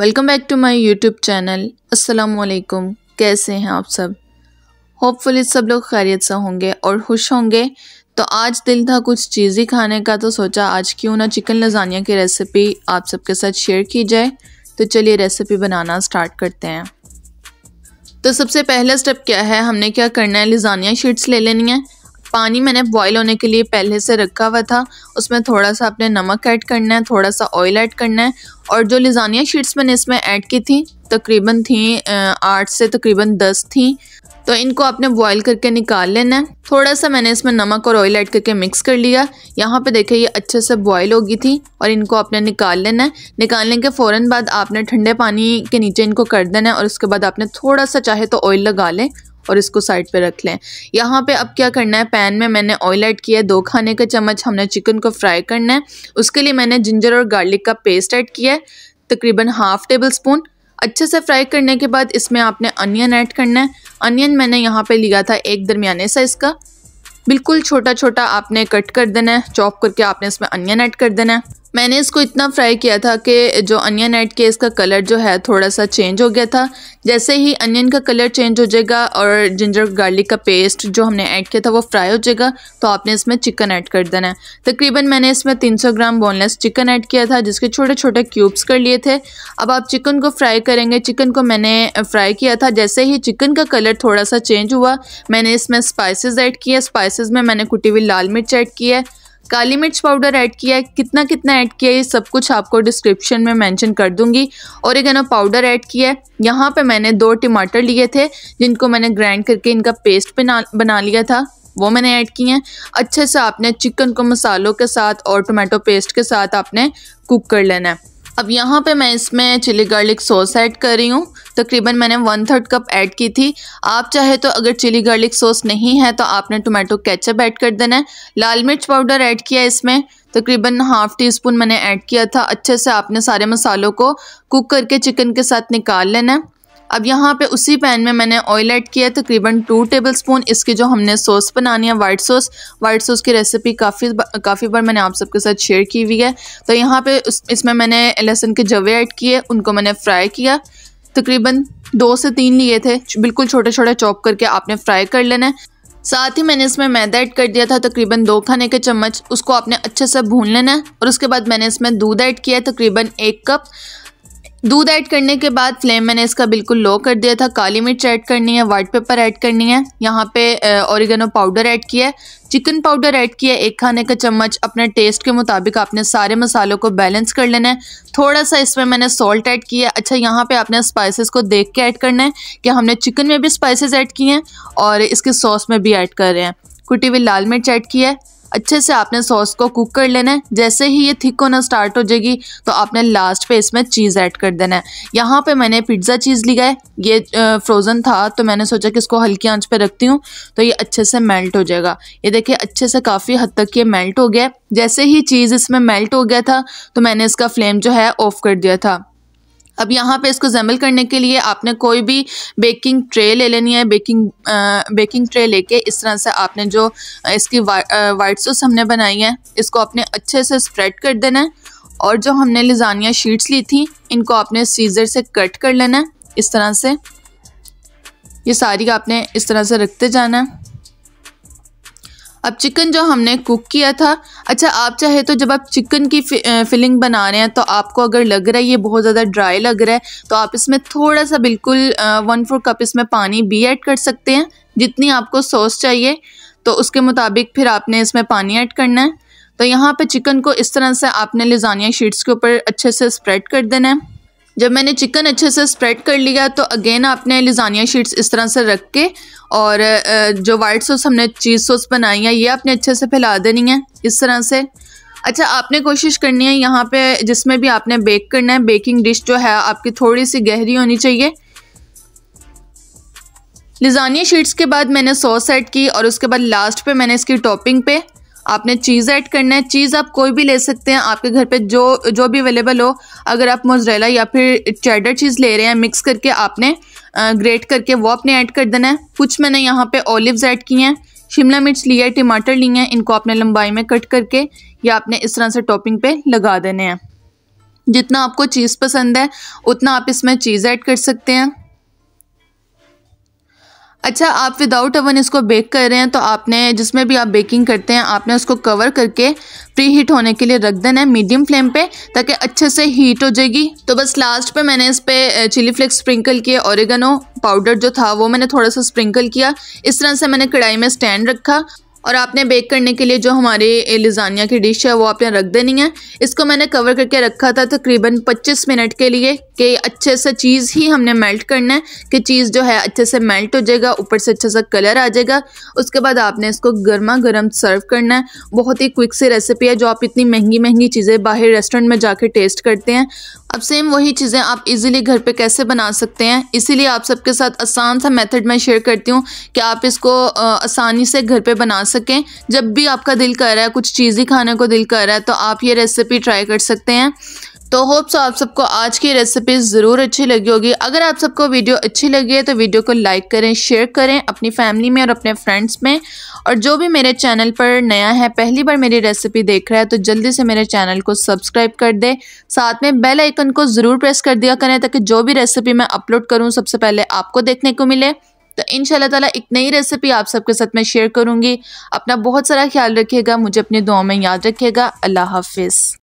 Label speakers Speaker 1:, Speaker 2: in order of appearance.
Speaker 1: welcome back to my YouTube channel अस्सलाम वालेकुम कैसे हैं आप सब होपफुली सब लोग खैरियत से होंगे और खुश होंगे तो आज दिल था कुछ चीज़ ही खाने का तो सोचा आज क्यों ना चिकन लजानिया की रेसिपी आप सबके साथ शेयर की जाए तो चलिए रेसिपी बनाना स्टार्ट करते हैं तो सबसे पहला स्टेप क्या है हमने क्या करना है लजानिया शीट्स ले लेनी है पानी मैंने बॉईल होने के लिए पहले से रखा हुआ था उसमें थोड़ा सा अपने नमक ऐड करना है थोड़ा सा ऑयल ऐड करना है और जो लिजानिया शीट्स मैंने इसमें ऐड की थी तकरीबन थी आठ से तकरीबन दस थी तो इनको आपने बॉईल करके निकाल लेना है थोड़ा सा मैंने इसमें नमक और ऑयल ऐड करके मिक्स कर लिया यहाँ पे देखिए ये अच्छे से बॉईल होगी थी और इनको आपने निकाल लेना है निकालने के फ़ौर बाद आपने ठंडे पानी के नीचे इनको कर देना है और उसके बाद आपने थोड़ा सा चाहे तो ऑयल लगा लें और इसको साइड पे रख लें यहाँ पे अब क्या करना है पैन में मैंने ऑयल ऐड किया है दो खाने का चम्मच हमने चिकन को फ्राई करना है उसके लिए मैंने जिंजर और गार्लिक का पेस्ट ऐड किया है तकरीबन हाफ़ टेबल स्पून अच्छे से फ्राई करने के बाद इसमें आपने अनियन ऐड करना है अनियन मैंने यहाँ पर लिया था एक दरमियाने साइज़ का बिल्कुल छोटा छोटा आपने कट कर देना है चॉप करके आपने इसमें अनियन ऐड कर देना है मैंने इसको इतना फ्राई किया था कि जो अनियन ऐड किया इसका कलर जो है थोड़ा सा चेंज हो गया था जैसे ही अनियन का कलर चेंज हो जाएगा और जिंजर गार्लिक का पेस्ट जो हमने ऐड किया था वो फ्राई हो जाएगा तो आपने इसमें चिकन ऐड कर देना है तकरीबन मैंने इसमें 300 ग्राम बोनलेस चिकन ऐड किया था जिसके छोटे छोटे क्यूब्स कर लिए थे अब आप चिकन को फ्राई करेंगे चिकन को मैंने फ्राई किया था जैसे ही चिकन का कलर थोड़ा सा चेंज हुआ मैंने इसमें स्पाइसेस ऐड किए स्पाइसेस में मैंने कुटी हुई लाल मिर्च ऐड की है काली मिर्च पाउडर ऐड किया है कितना कितना ऐड किया है ये सब कुछ आपको डिस्क्रिप्शन में मेंशन कर दूंगी और ओरिगेनो पाउडर ऐड किया है यहाँ पे मैंने दो टमाटर लिए थे जिनको मैंने ग्राइंड करके इनका पेस्ट बना बना लिया था वो मैंने ऐड किए हैं अच्छे से आपने चिकन को मसालों के साथ और टोमेटो पेस्ट के साथ आपने कुक कर लेना है अब यहाँ पे मैं इसमें चिली गार्लिक सॉस ऐड कर रही हूँ तकरीबन मैंने वन थर्ड कप ऐड की थी आप चाहे तो अगर चिली गार्लिक सॉस नहीं है तो आपने टोमेटो केचप ऐड कर देना है लाल मिर्च पाउडर ऐड किया इसमें तकरीबन हाफ़ टी स्पून मैंने ऐड किया था अच्छे से आपने सारे मसालों को कुक करके चिकन के साथ निकाल लेना है अब यहाँ पे उसी पैन में मैंने ऑयल ऐड किया है तकरीबन टू टेबल स्पून इसकी जो हमने सॉस बनानी है वाइट सॉस वाइट सॉस की रेसिपी काफ़ी काफ़ी बार मैंने आप सबके साथ शेयर की हुई है तो यहाँ पे इसमें मैंने लहसुन के जवे ऐड किए उनको मैंने फ्राई किया तकरीबन दो से तीन लिए थे बिल्कुल छोटे छोटे चॉप करके आपने फ्राई कर लेना है साथ ही मैंने इसमें मैदा ऐड कर दिया था तकरीबन दो खाने के चम्मच उसको आपने अच्छे से भून लेना है और उसके बाद मैंने इसमें दूध ऐड किया है तकरीबन एक कप दूध ऐड करने के बाद फ्लेम मैंने इसका बिल्कुल लो कर दिया था काली मिर्च ऐड करनी है वाइट पेपर ऐड करनी है यहाँ पे ओरिगेनो पाउडर ऐड किया है चिकन पाउडर ऐड किया है एक खाने का चम्मच अपने टेस्ट के मुताबिक आपने सारे मसालों को बैलेंस कर लेना है थोड़ा सा इसमें मैंने सॉल्ट ऐड किया है अच्छा यहाँ पे आपने स्पाइसेस को देख के ऐड करना है कि हमने चिकन में भी स्पाइसेस ऐड किए हैं और इसके सॉस में भी ऐड कर रहे हैं कुटी हुई लाल मिर्च ऐड की है अच्छे से आपने सॉस को कुक कर लेना है जैसे ही ये थिक होना स्टार्ट हो जाएगी तो आपने लास्ट पे इसमें चीज़ ऐड कर देना है यहाँ पे मैंने पिज्ज़ा चीज़ लिया है ये फ्रोज़न था तो मैंने सोचा कि इसको हल्की आंच पे रखती हूँ तो ये अच्छे से मेल्ट हो जाएगा ये देखिए अच्छे से काफ़ी हद तक ये मेल्ट हो गया जैसे ही चीज़ इसमें मेल्ट हो गया था तो मैंने इसका फ्लेम जो है ऑफ़ कर दिया था अब यहाँ पे इसको जमल करने के लिए आपने कोई भी बेकिंग ट्रे ले लेनी है बेकिंग आ, बेकिंग ट्रे लेके इस तरह से आपने जो इसकी वाइट सॉस हमने बनाई है इसको आपने अच्छे से स्प्रेड कर देना है और जो हमने लिजानिया शीट्स ली थी इनको आपने सीज़र से कट कर लेना है इस तरह से ये सारी आपने इस तरह से रखते जाना है अब चिकन जो हमने कुक किया था अच्छा आप चाहे तो जब आप चिकन की फि, फिलिंग बना रहे हैं तो आपको अगर लग रहा है ये बहुत ज़्यादा ड्राई लग रहा है तो आप इसमें थोड़ा सा बिल्कुल वन फोर कप इसमें पानी भी ऐड कर सकते हैं जितनी आपको सॉस चाहिए तो उसके मुताबिक फिर आपने इसमें पानी ऐड करना है तो यहाँ पे चिकन को इस तरह से आपने लिजानिया शीट्स के ऊपर अच्छे से स्प्रेड कर देना है जब मैंने चिकन अच्छे से स्प्रेड कर लिया तो अगेन आपने लिजानिया शीट्स इस तरह से रख के और जो वाइट सॉस हमने चीज़ सॉस बनाई है ये आपने अच्छे से फैला देनी है इस तरह से अच्छा आपने कोशिश करनी है यहाँ पे जिसमें भी आपने बेक करना है बेकिंग डिश जो है आपकी थोड़ी सी गहरी होनी चाहिए लिजानिया शीट्स के बाद मैंने सॉस ऐड की और उसके बाद लास्ट पे मैंने इसकी टॉपिंग पे आपने चीज़ ऐड करना है चीज़ आप कोई भी ले सकते हैं आपके घर पे जो जो भी अवेलेबल हो अगर आप मोजरेला या फिर चैडर चीज़ ले रहे हैं मिक्स करके आपने ग्रेट करके वो आपने ऐड कर देना है कुछ मैंने यहाँ पे ओलिव्स ऐड किए हैं शिमला मिर्च लिया है टमाटर लिए हैं इनको आपने लंबाई में कट करके या आपने इस तरह से टॉपिंग पे लगा देने हैं जितना आपको चीज़ पसंद है उतना आप इसमें चीज़ ऐड कर सकते हैं अच्छा आप विदाउट अवन इसको बेक कर रहे हैं तो आपने जिसमें भी आप बेकिंग करते हैं आपने उसको कवर करके प्री हीट होने के लिए रख देना है मीडियम फ्लेम पे ताकि अच्छे से हीट हो जाएगी तो बस लास्ट पे मैंने इस पर चिली फ्लेक्स स्प्रिंकल किए औरगनो पाउडर जो था वो मैंने थोड़ा सा स्प्रिंकल किया इस तरह से मैंने कढ़ाई में स्टैंड रखा और आपने बेक करने के लिए जो हमारे लिजानिया की डिश है वो आपने रख देनी है इसको मैंने कवर करके रखा था तकरीबन 25 मिनट के लिए कि अच्छे से चीज़ ही हमने मेल्ट करना है कि चीज़ जो है अच्छे से मेल्ट हो जाएगा ऊपर से अच्छा सा कलर आ जाएगा उसके बाद आपने इसको गर्मा गर्म सर्व करना है बहुत ही क्विक सी रेसिपी है जो आप इतनी महंगी महंगी चीज़ें बाहर रेस्टोरेंट में जा टेस्ट करते हैं अब सेम वही चीज़ें आप इजीली घर पे कैसे बना सकते हैं इसीलिए आप सबके साथ आसान सा मेथड मैं शेयर करती हूँ कि आप इसको आसानी से घर पे बना सकें जब भी आपका दिल कर रहा है कुछ चीज़ ही खाने को दिल कर रहा है तो आप ये रेसिपी ट्राई कर सकते हैं तो होप्स आप सबको आज की रेसिपी ज़रूर अच्छी लगी होगी अगर आप सबको वीडियो अच्छी लगी है तो वीडियो को लाइक करें शेयर करें अपनी फैमिली में और अपने फ्रेंड्स में और जो भी मेरे चैनल पर नया है पहली बार मेरी रेसिपी देख रहा है तो जल्दी से मेरे चैनल को सब्सक्राइब कर दे साथ में बेल आइकन को ज़रूर प्रेस कर दिया करें ताकि जो भी रेसिपी मैं अपलोड करूँ सबसे पहले आपको देखने को मिले तो इन ताला एक नई रेसिपी आप सबके साथ मैं शेयर करूँगी अपना बहुत सारा ख्याल रखिएगा मुझे अपनी दुआ में याद रखिएगा अल्लाह हाफिज़